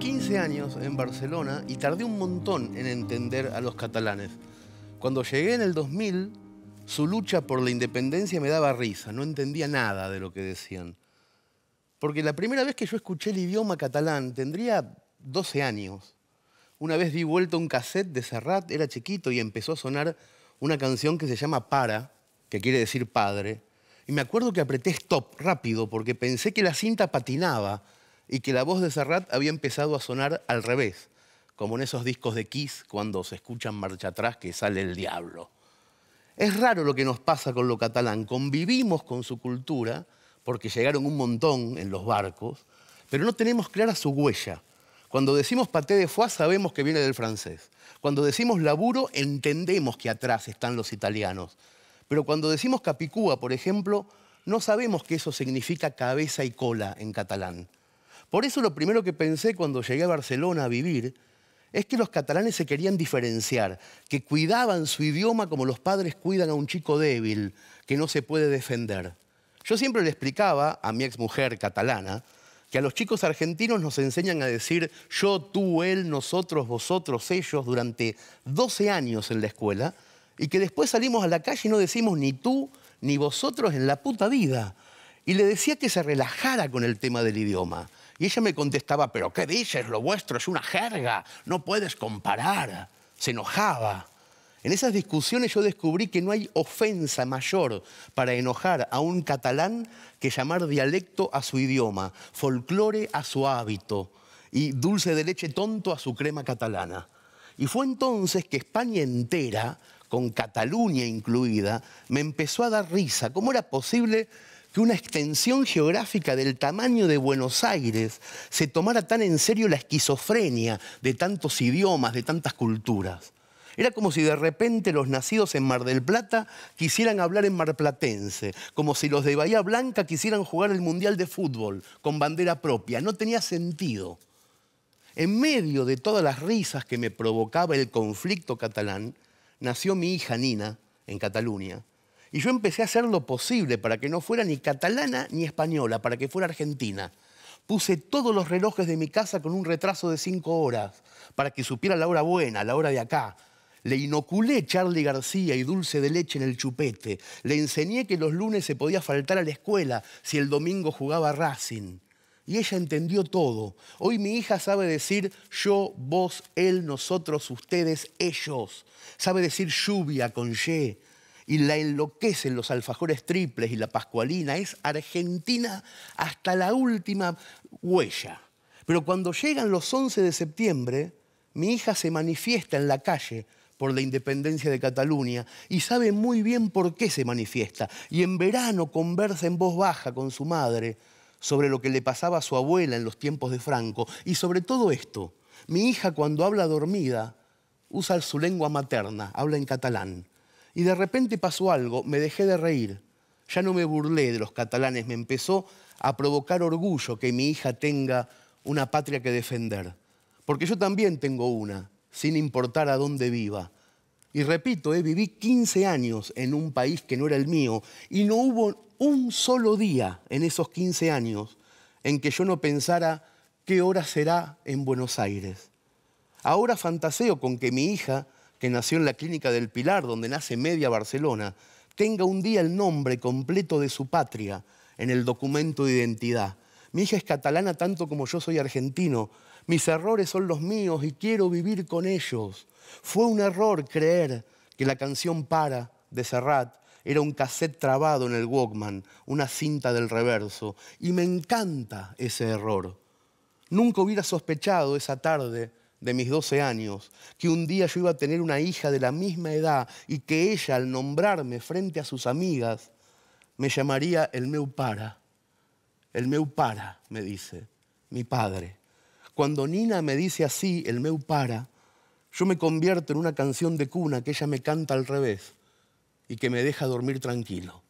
15 años en Barcelona y tardé un montón en entender a los catalanes. Cuando llegué en el 2000, su lucha por la independencia me daba risa, no entendía nada de lo que decían. Porque la primera vez que yo escuché el idioma catalán tendría 12 años. Una vez di vuelta un cassette de Serrat, era chiquito y empezó a sonar una canción que se llama Para, que quiere decir padre. Y me acuerdo que apreté stop rápido porque pensé que la cinta patinaba y que la voz de Serrat había empezado a sonar al revés, como en esos discos de Kiss cuando se escuchan marcha atrás que sale el diablo. Es raro lo que nos pasa con lo catalán, convivimos con su cultura, porque llegaron un montón en los barcos, pero no tenemos clara su huella. Cuando decimos paté de foie sabemos que viene del francés. Cuando decimos laburo entendemos que atrás están los italianos. Pero cuando decimos capicúa, por ejemplo, no sabemos que eso significa cabeza y cola en catalán. Por eso lo primero que pensé cuando llegué a Barcelona a vivir es que los catalanes se querían diferenciar, que cuidaban su idioma como los padres cuidan a un chico débil, que no se puede defender. Yo siempre le explicaba a mi exmujer catalana que a los chicos argentinos nos enseñan a decir yo, tú, él, nosotros, vosotros, ellos durante 12 años en la escuela y que después salimos a la calle y no decimos ni tú ni vosotros en la puta vida. Y le decía que se relajara con el tema del idioma, y ella me contestaba, pero ¿qué dices? Lo vuestro es una jerga, no puedes comparar. Se enojaba. En esas discusiones yo descubrí que no hay ofensa mayor para enojar a un catalán que llamar dialecto a su idioma, folclore a su hábito y dulce de leche tonto a su crema catalana. Y fue entonces que España entera, con Cataluña incluida, me empezó a dar risa. ¿Cómo era posible que una extensión geográfica del tamaño de Buenos Aires se tomara tan en serio la esquizofrenia de tantos idiomas, de tantas culturas. Era como si de repente los nacidos en Mar del Plata quisieran hablar en marplatense, como si los de Bahía Blanca quisieran jugar el Mundial de Fútbol con bandera propia. No tenía sentido. En medio de todas las risas que me provocaba el conflicto catalán, nació mi hija Nina en Cataluña, y yo empecé a hacer lo posible para que no fuera ni catalana ni española, para que fuera argentina. Puse todos los relojes de mi casa con un retraso de cinco horas, para que supiera la hora buena, la hora de acá. Le inoculé Charlie García y dulce de leche en el chupete. Le enseñé que los lunes se podía faltar a la escuela si el domingo jugaba Racing. Y ella entendió todo. Hoy mi hija sabe decir yo, vos, él, nosotros, ustedes, ellos. Sabe decir lluvia con Y y la enloquecen los alfajores triples y la pascualina. Es Argentina hasta la última huella. Pero cuando llegan los 11 de septiembre, mi hija se manifiesta en la calle por la independencia de Cataluña y sabe muy bien por qué se manifiesta. Y en verano conversa en voz baja con su madre sobre lo que le pasaba a su abuela en los tiempos de Franco. Y sobre todo esto, mi hija cuando habla dormida usa su lengua materna, habla en catalán. Y de repente pasó algo, me dejé de reír. Ya no me burlé de los catalanes, me empezó a provocar orgullo que mi hija tenga una patria que defender. Porque yo también tengo una, sin importar a dónde viva. Y repito, eh, viví 15 años en un país que no era el mío y no hubo un solo día en esos 15 años en que yo no pensara qué hora será en Buenos Aires. Ahora fantaseo con que mi hija que nació en la clínica del Pilar, donde nace media Barcelona, tenga un día el nombre completo de su patria en el documento de identidad. Mi hija es catalana tanto como yo soy argentino. Mis errores son los míos y quiero vivir con ellos. Fue un error creer que la canción Para de Serrat era un cassette trabado en el Walkman, una cinta del reverso. Y me encanta ese error. Nunca hubiera sospechado esa tarde de mis 12 años, que un día yo iba a tener una hija de la misma edad y que ella, al nombrarme frente a sus amigas, me llamaría el meu para. El meu para, me dice, mi padre. Cuando Nina me dice así, el meu para, yo me convierto en una canción de cuna que ella me canta al revés y que me deja dormir tranquilo.